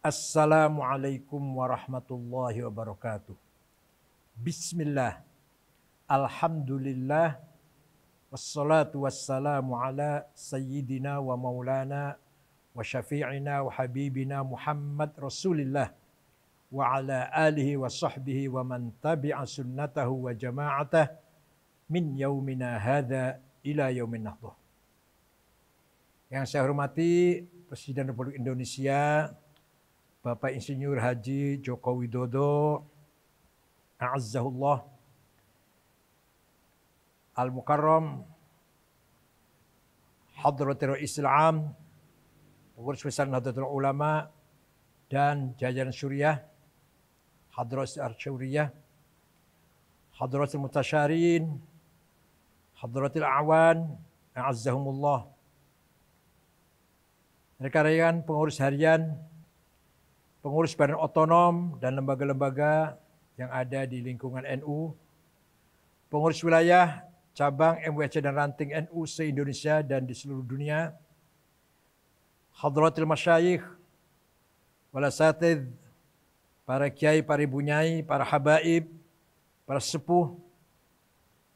Assalamualaikum warahmatullahi wabarakatuh. Bismillah. Alhamdulillah. Wassalatu wassalamu ala sayyidina wa maulana wa syafi'ina wa habibina Muhammad Rasulillah wa ala alihi wa sahbihi wa man tabi'a sunnatahu wa jama'atah min yaumina hadha ila yaumin nahduh. Yang saya hormati Presiden Republik Indonesia, Bapak Insinyur Haji Joko Widodo, A'azzahullah, Al-Mukarram, Hadratul Islam, Pengurus Besar Nahdlatul Ulama, dan jajaran Suriah, Hadrat Syuriah, Hadrat Mutasyarin, al Awan, A'azzahumullah, Rekan-rekan pengurus harian pengurus badan otonom dan lembaga-lembaga yang ada di lingkungan NU, pengurus wilayah, cabang MWC dan ranting NU se-Indonesia dan di seluruh dunia, hadratil masyayikh, walasatid, para kiai, para ibu para habaib, para sepuh,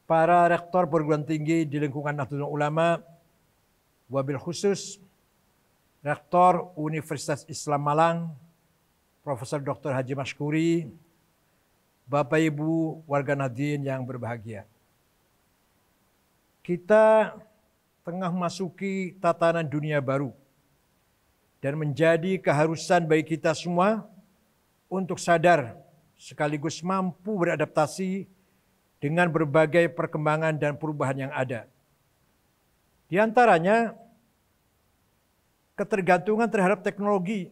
para rektor perguruan tinggi di lingkungan Nahdlatul Ulama, wabil khusus, rektor Universitas Islam Malang, Profesor Dr. Haji Maskuri, Bapak Ibu warga Nadin yang berbahagia. Kita tengah masuki tatanan dunia baru dan menjadi keharusan bagi kita semua untuk sadar sekaligus mampu beradaptasi dengan berbagai perkembangan dan perubahan yang ada. Di antaranya ketergantungan terhadap teknologi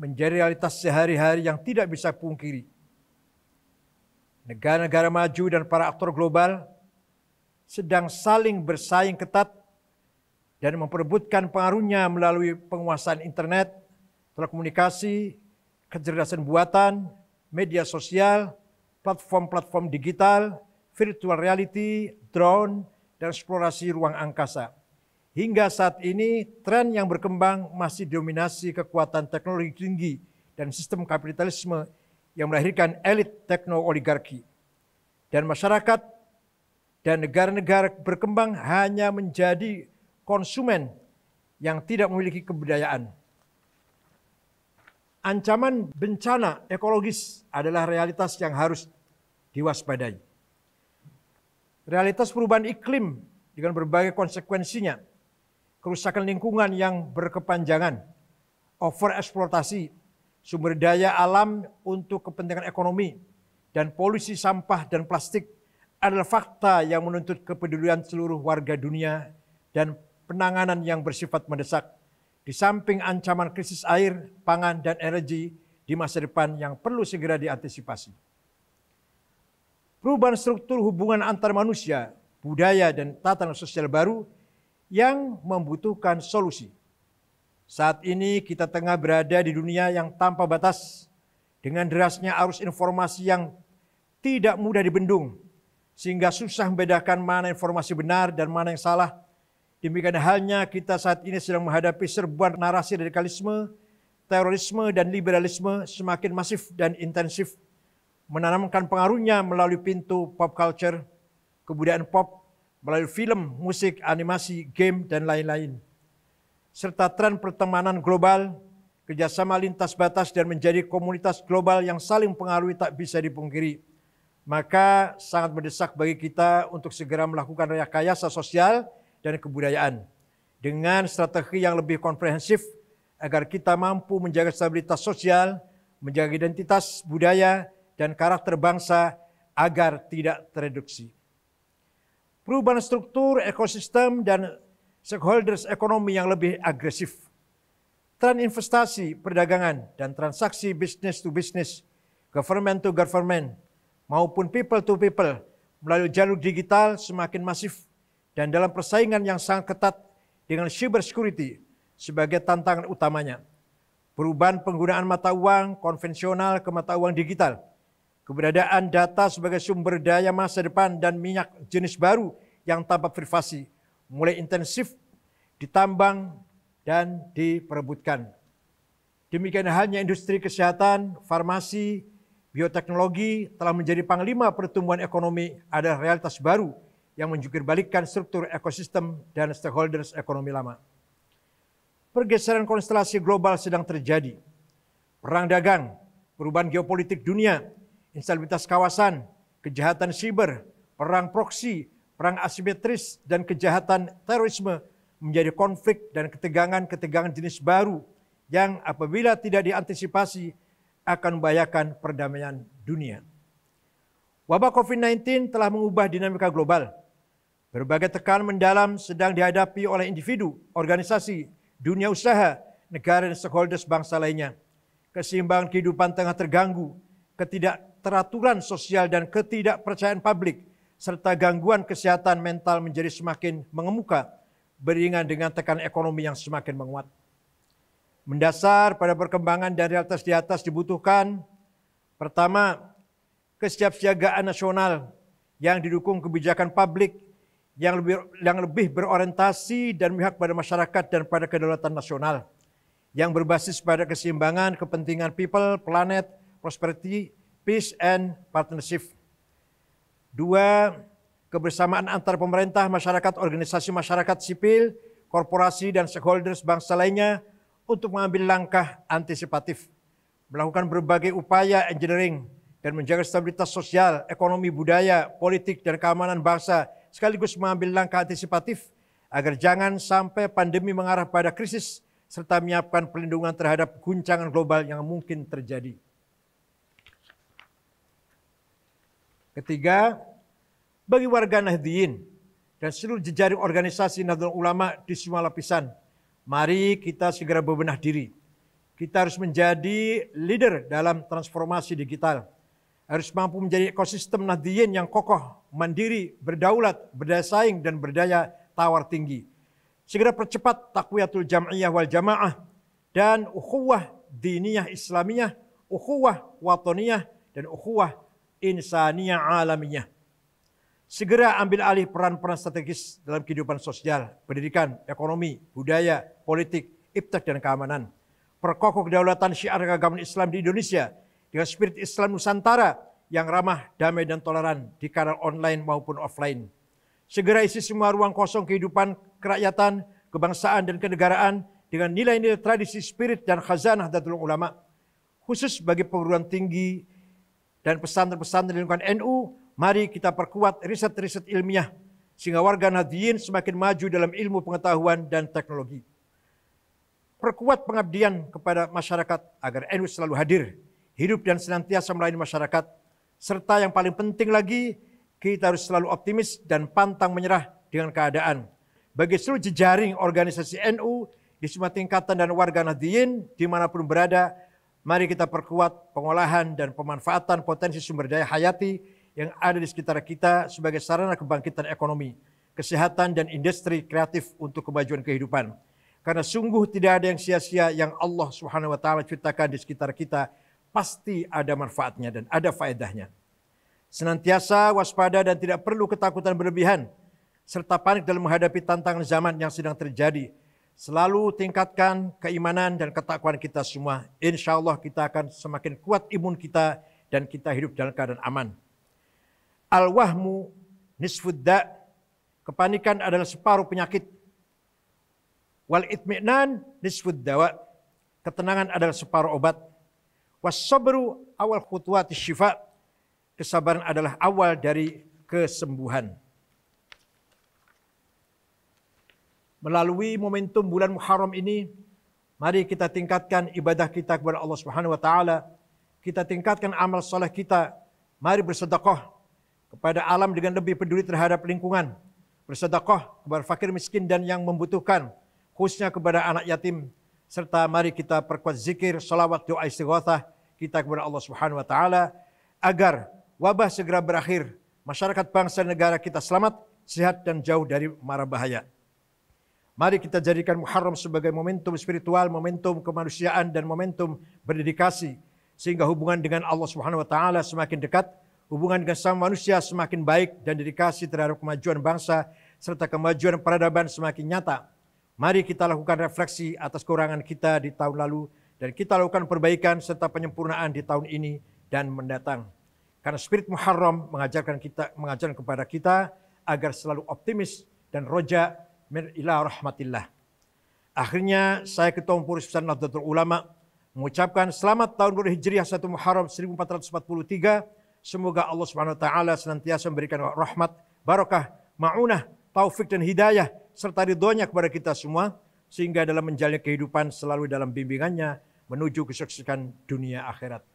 menjadi realitas sehari-hari yang tidak bisa pungkiri. Negara-negara maju dan para aktor global sedang saling bersaing ketat dan memperebutkan pengaruhnya melalui penguasaan internet, telekomunikasi, kecerdasan buatan, media sosial, platform-platform digital, virtual reality, drone, dan eksplorasi ruang angkasa. Hingga saat ini, tren yang berkembang masih dominasi kekuatan teknologi tinggi dan sistem kapitalisme yang melahirkan elit tekno-oligarki. Dan masyarakat dan negara-negara berkembang hanya menjadi konsumen yang tidak memiliki kebudayaan. Ancaman bencana ekologis adalah realitas yang harus diwaspadai. Realitas perubahan iklim dengan berbagai konsekuensinya – kerusakan lingkungan yang berkepanjangan, over overeksploitasi, sumber daya alam untuk kepentingan ekonomi, dan polusi sampah dan plastik adalah fakta yang menuntut kepedulian seluruh warga dunia dan penanganan yang bersifat mendesak. Di samping ancaman krisis air, pangan, dan energi di masa depan yang perlu segera diantisipasi. Perubahan struktur hubungan antar manusia, budaya, dan tatanan sosial baru – yang membutuhkan solusi. Saat ini kita tengah berada di dunia yang tanpa batas dengan derasnya arus informasi yang tidak mudah dibendung sehingga susah membedakan mana informasi benar dan mana yang salah. Demikian halnya kita saat ini sedang menghadapi serbuan narasi radikalisme, terorisme dan liberalisme semakin masif dan intensif menanamkan pengaruhnya melalui pintu pop culture, kebudayaan pop melalui film, musik, animasi, game, dan lain-lain. Serta tren pertemanan global, kerjasama lintas batas dan menjadi komunitas global yang saling pengaruhi tak bisa dipungkiri. Maka sangat mendesak bagi kita untuk segera melakukan rekayasa sosial dan kebudayaan dengan strategi yang lebih komprehensif agar kita mampu menjaga stabilitas sosial, menjaga identitas budaya dan karakter bangsa agar tidak tereduksi perubahan struktur ekosistem dan stakeholders ekonomi yang lebih agresif, tren investasi perdagangan dan transaksi bisnis to bisnis, government to government, maupun people to people melalui jalur digital semakin masif dan dalam persaingan yang sangat ketat dengan cyber security sebagai tantangan utamanya. Perubahan penggunaan mata uang konvensional ke mata uang digital – Keberadaan data sebagai sumber daya masa depan dan minyak jenis baru yang tanpa privasi mulai intensif ditambang dan diperebutkan. Demikian halnya industri kesehatan, farmasi, bioteknologi telah menjadi panglima pertumbuhan ekonomi adalah realitas baru yang menjungkirbalikkan struktur ekosistem dan stakeholders ekonomi lama. Pergeseran konstelasi global sedang terjadi. Perang dagang, perubahan geopolitik dunia, instabilitas kawasan, kejahatan siber, perang proksi, perang asimetris, dan kejahatan terorisme menjadi konflik dan ketegangan-ketegangan jenis baru yang apabila tidak diantisipasi akan membahayakan perdamaian dunia. Wabah COVID-19 telah mengubah dinamika global. Berbagai tekanan mendalam sedang dihadapi oleh individu, organisasi, dunia usaha, negara dan stakeholders bangsa lainnya. Keseimbangan kehidupan tengah terganggu, ketidak Teraturan sosial dan ketidakpercayaan publik, serta gangguan kesehatan mental menjadi semakin mengemuka beriringan dengan tekanan ekonomi yang semakin menguat. Mendasar pada perkembangan dan realitas di atas dibutuhkan, pertama, kesiapsiagaan nasional yang didukung kebijakan publik yang lebih, yang lebih berorientasi dan pihak pada masyarakat dan pada kedaulatan nasional, yang berbasis pada keseimbangan, kepentingan people, planet, prosperity, peace and partnership. Dua, kebersamaan antar pemerintah, masyarakat, organisasi masyarakat sipil, korporasi, dan stakeholders bangsa lainnya untuk mengambil langkah antisipatif, melakukan berbagai upaya engineering, dan menjaga stabilitas sosial, ekonomi, budaya, politik, dan keamanan bangsa, sekaligus mengambil langkah antisipatif agar jangan sampai pandemi mengarah pada krisis serta menyiapkan perlindungan terhadap guncangan global yang mungkin terjadi. Ketiga, bagi warga Nahdiyin dan seluruh jejaring organisasi Nahdlatul Ulama di semua lapisan, mari kita segera bebenah diri. Kita harus menjadi leader dalam transformasi digital. Harus mampu menjadi ekosistem Nahdiyin yang kokoh, mandiri, berdaulat, berdaya saing, dan berdaya tawar tinggi. Segera percepat takwiyatul jam'iyah wal jamaah dan ukhuwah diniyah islamiyah, ukhuwah watoniyah, dan ukhuwah insaniyah alaminya Segera ambil alih peran-peran strategis dalam kehidupan sosial, pendidikan, ekonomi, budaya, politik, iptek dan keamanan. Perkokoh kedaulatan syiar agama Islam di Indonesia dengan spirit Islam Nusantara yang ramah, damai, dan toleran di kanal online maupun offline. Segera isi semua ruang kosong kehidupan, kerakyatan, kebangsaan, dan kenegaraan dengan nilai-nilai tradisi spirit dan khazanah datul ulama, khusus bagi perguruan tinggi dan pesan pesantren di lingkungan NU, mari kita perkuat riset-riset ilmiah sehingga warga Nadiyin semakin maju dalam ilmu pengetahuan dan teknologi. Perkuat pengabdian kepada masyarakat agar NU selalu hadir, hidup dan senantiasa melayani masyarakat. Serta yang paling penting lagi, kita harus selalu optimis dan pantang menyerah dengan keadaan. Bagi seluruh jejaring organisasi NU di semua tingkatan dan warga Nadiyin, dimanapun berada, Mari kita perkuat pengolahan dan pemanfaatan potensi sumber daya hayati yang ada di sekitar kita sebagai sarana kebangkitan ekonomi, kesehatan dan industri kreatif untuk kemajuan kehidupan. Karena sungguh tidak ada yang sia-sia yang Allah Subhanahu wa taala ciptakan di sekitar kita, pasti ada manfaatnya dan ada faedahnya. Senantiasa waspada dan tidak perlu ketakutan berlebihan serta panik dalam menghadapi tantangan zaman yang sedang terjadi Selalu tingkatkan keimanan dan ketakwaan kita semua. Insya Allah kita akan semakin kuat imun kita dan kita hidup dalam keadaan aman. Al-wahmu nisfudda, kepanikan adalah separuh penyakit. Wal itmi'nan nisfuddawa, ketenangan adalah separuh obat. Was-sabru awal khutwati syifa, kesabaran adalah awal dari kesembuhan. melalui momentum bulan Muharram ini mari kita tingkatkan ibadah kita kepada Allah Subhanahu wa taala. Kita tingkatkan amal soleh kita. Mari bersedekah kepada alam dengan lebih peduli terhadap lingkungan. Bersedekah kepada fakir miskin dan yang membutuhkan, khususnya kepada anak yatim serta mari kita perkuat zikir, salawat, doa istighatsah kita kepada Allah Subhanahu wa taala agar wabah segera berakhir, masyarakat bangsa negara kita selamat, sehat dan jauh dari mara bahaya. Mari kita jadikan Muharram sebagai momentum spiritual, momentum kemanusiaan dan momentum berdedikasi sehingga hubungan dengan Allah Subhanahu wa taala semakin dekat, hubungan dengan sama manusia semakin baik dan dedikasi terhadap kemajuan bangsa serta kemajuan peradaban semakin nyata. Mari kita lakukan refleksi atas kekurangan kita di tahun lalu dan kita lakukan perbaikan serta penyempurnaan di tahun ini dan mendatang. Karena spirit Muharram mengajarkan kita mengajarkan kepada kita agar selalu optimis dan roja ila rahmatillah. Akhirnya saya ketua pengurus besar Nahdlatul Ulama mengucapkan selamat tahun baru Hijriah 1 Muharram 1443. Semoga Allah Subhanahu wa taala senantiasa memberikan rahmat, barokah, maunah, taufik dan hidayah serta ridhonya kepada kita semua sehingga dalam menjalani kehidupan selalu dalam bimbingannya menuju kesuksesan dunia akhirat.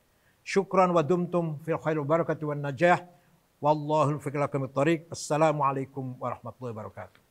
Syukran wa dumtum fil khairu barakati wan najah. Wallahul fiqlakum tariq. Assalamualaikum warahmatullahi wabarakatuh.